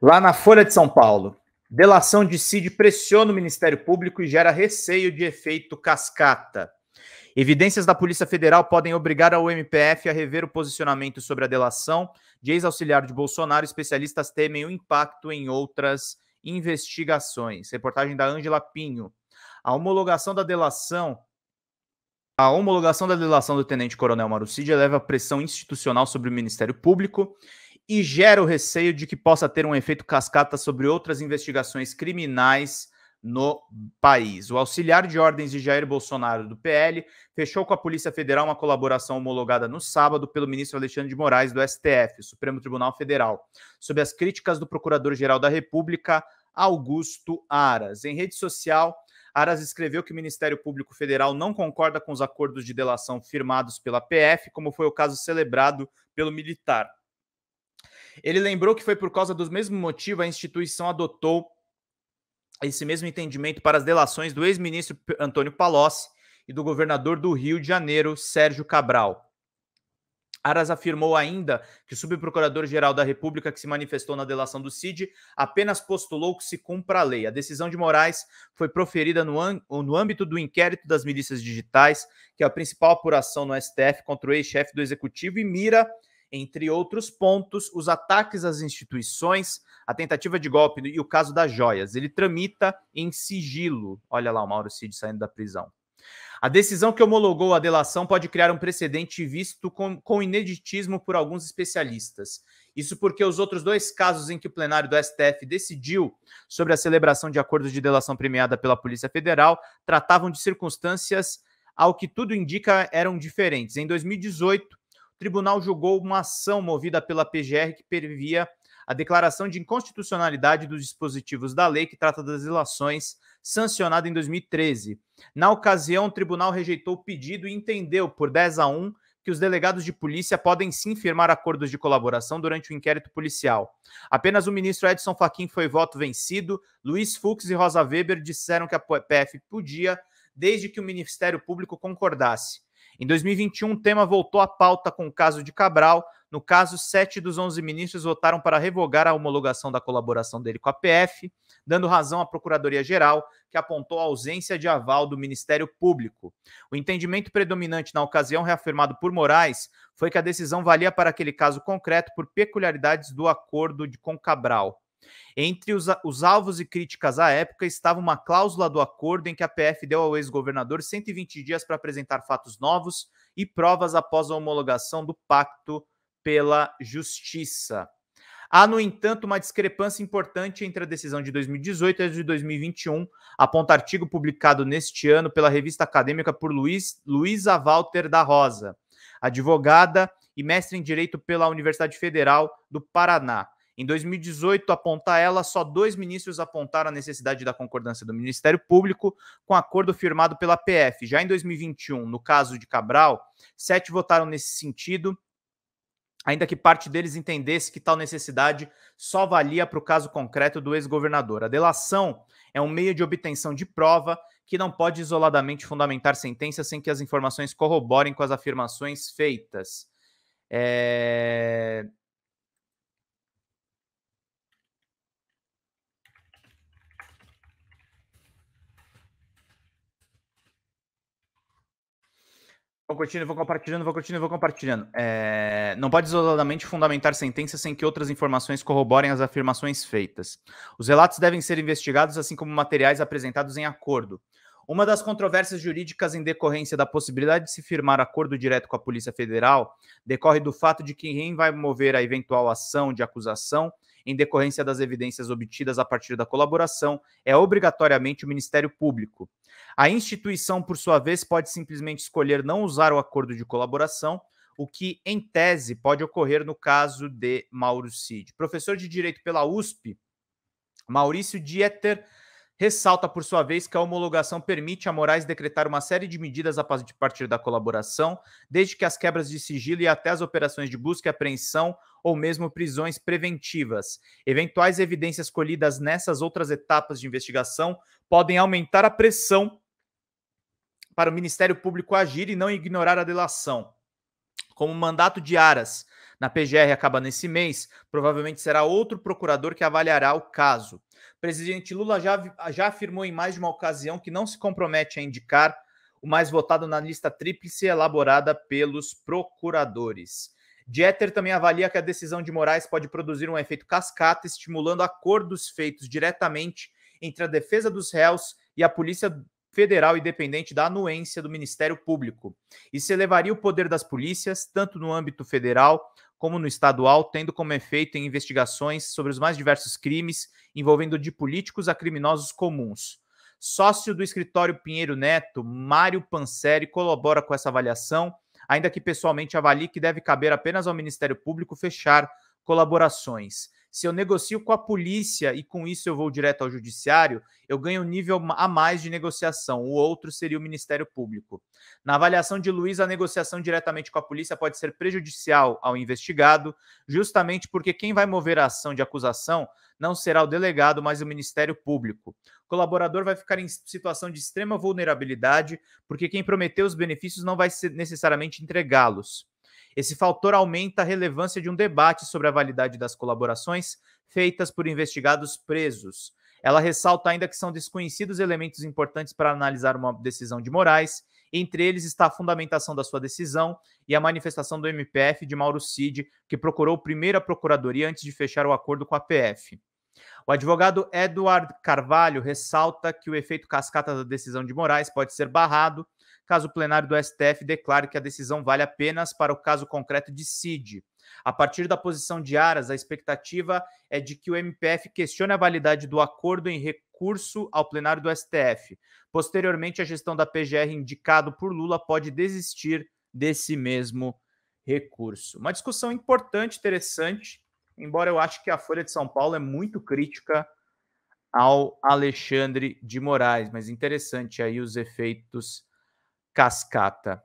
Lá na Folha de São Paulo, delação de Cid pressiona o Ministério Público e gera receio de efeito cascata. Evidências da Polícia Federal podem obrigar a MPF a rever o posicionamento sobre a delação de ex-auxiliar de Bolsonaro. Especialistas temem o impacto em outras investigações. Reportagem da Ângela Pinho. A homologação da delação. A homologação da delação do tenente-coronel Marucid eleva a pressão institucional sobre o Ministério Público e gera o receio de que possa ter um efeito cascata sobre outras investigações criminais no país. O auxiliar de ordens de Jair Bolsonaro do PL fechou com a Polícia Federal uma colaboração homologada no sábado pelo ministro Alexandre de Moraes do STF, Supremo Tribunal Federal, sob as críticas do Procurador-Geral da República, Augusto Aras. Em rede social, Aras escreveu que o Ministério Público Federal não concorda com os acordos de delação firmados pela PF, como foi o caso celebrado pelo militar. Ele lembrou que foi por causa dos mesmos motivos a instituição adotou esse mesmo entendimento para as delações do ex-ministro Antônio Palocci e do governador do Rio de Janeiro, Sérgio Cabral. Aras afirmou ainda que o subprocurador-geral da República, que se manifestou na delação do CID, apenas postulou que se cumpra a lei. A decisão de Moraes foi proferida no, no âmbito do inquérito das milícias digitais, que é a principal apuração no STF contra o ex-chefe do Executivo e mira entre outros pontos, os ataques às instituições, a tentativa de golpe e o caso das joias. Ele tramita em sigilo. Olha lá o Mauro Cid saindo da prisão. A decisão que homologou a delação pode criar um precedente visto com, com, ineditismo por alguns especialistas. Isso porque os outros dois casos em que o plenário do STF decidiu sobre a celebração de acordos de delação premiada pela Polícia Federal tratavam de circunstâncias, ao que tudo indica, eram diferentes. Em 2018, o tribunal julgou uma ação movida pela PGR que previa a declaração de inconstitucionalidade dos dispositivos da lei que trata das ilações, sancionada em 2013. Na ocasião, o tribunal rejeitou o pedido e entendeu, por 10 a 1, que os delegados de polícia podem sim firmar acordos de colaboração durante o inquérito policial. Apenas o ministro Edson Fachin foi voto vencido, Luiz Fux e Rosa Weber disseram que a PF podia, desde que o Ministério Público concordasse. Em 2021, o tema voltou à pauta com o caso de Cabral. No caso, sete dos onze ministros votaram para revogar a homologação da colaboração dele com a PF, dando razão à Procuradoria-Geral, que apontou a ausência de aval do Ministério Público. O entendimento predominante na ocasião, reafirmado por Moraes, foi que a decisão valia para aquele caso concreto por peculiaridades do acordo de com Cabral. Entre os, os, alvos e críticas à época estava uma cláusula do acordo em que a PF deu ao ex-governador 120 dias para apresentar fatos novos e provas após a homologação do pacto pela justiça. Há, no entanto, uma discrepância importante entre a decisão de 2018 e a de 2021, aponta artigo publicado neste ano pela revista acadêmica por Luiz, Luísa Walter da Rosa, advogada e mestre em Direito pela Universidade Federal do Paraná. Em 2018, apontar ela, só dois ministros apontaram a necessidade da concordância do Ministério Público com acordo firmado pela PF. Já em 2021, no caso de Cabral, sete votaram nesse sentido, ainda que parte deles entendesse que tal necessidade só valia para o caso concreto do ex-governador. A delação é um meio de obtenção de prova que não pode isoladamente fundamentar sentença sem que as informações corroborem com as afirmações feitas. É... Vou curtindo, vou compartilhando, vou curtindo, vou compartilhando. É... Não pode isoladamente fundamentar sentenças sem que outras informações corroborem as afirmações feitas. Os relatos devem ser investigados, assim como materiais apresentados em acordo. Uma das controvérsias jurídicas em decorrência da possibilidade de se firmar acordo direto com a Polícia Federal decorre do fato de que quem vai mover a eventual ação de acusação em decorrência das evidências obtidas a partir da colaboração, é obrigatoriamente o Ministério Público. A instituição, por sua vez, pode simplesmente escolher não usar o acordo de colaboração, o que, em tese, pode ocorrer no caso de Mauro Cid. Professor de Direito pela USP, Maurício Dieter ressalta, por sua vez, que a homologação permite a Moraes decretar uma série de medidas a partir da colaboração, desde que as quebras de sigilo e até as operações de busca e apreensão ou mesmo prisões preventivas. Eventuais evidências colhidas nessas outras etapas de investigação podem aumentar a pressão para o Ministério Público agir e não ignorar a delação. Como o mandato de Aras na PGR acaba nesse mês, provavelmente será outro procurador que avaliará o caso. O presidente Lula já, já afirmou em mais de uma ocasião que não se compromete a indicar o mais votado na lista tríplice elaborada pelos procuradores. Jeter também avalia que a decisão de Moraes pode produzir um efeito cascata, estimulando acordos feitos diretamente entre a defesa dos réus e a polícia federal independente da anuência do Ministério Público. Isso elevaria o poder das polícias, tanto no âmbito federal como no estadual, tendo como efeito em investigações sobre os mais diversos crimes, envolvendo de políticos a criminosos comuns. Sócio do escritório Pinheiro Neto, Mário Panseri colabora com essa avaliação ainda que pessoalmente avalie que deve caber apenas ao Ministério Público fechar colaborações se eu negocio com a polícia e com isso eu vou direto ao judiciário, eu ganho um nível a mais de negociação. O outro seria o Ministério Público. Na avaliação de Luiz, a negociação diretamente com a polícia pode ser prejudicial ao investigado, justamente porque quem vai mover a ação de acusação não será o delegado, mas o Ministério Público. O colaborador vai ficar em situação de extrema vulnerabilidade, porque quem prometeu os benefícios não vai necessariamente entregá-los. Esse fator aumenta a relevância de um debate sobre a validade das colaborações feitas por investigados presos. Ela ressalta ainda que são desconhecidos elementos importantes para analisar uma decisão de Moraes, entre eles está a fundamentação da sua decisão e a manifestação do MPF de Mauro Cid, que procurou primeiro a procuradoria antes de fechar o acordo com a PF. O advogado Eduardo Carvalho ressalta que o efeito cascata da decisão de Moraes pode ser barrado caso o plenário do STF declare que a decisão vale apenas para o caso concreto de CID. A partir da posição de Aras, a expectativa é de que o MPF questione a validade do acordo em recurso ao plenário do STF. Posteriormente, a gestão da PGR indicado por Lula pode desistir desse mesmo recurso. Uma discussão importante, interessante, embora eu acho que a Folha de São Paulo é muito crítica ao Alexandre de Moraes, mas interessante aí os efeitos cascata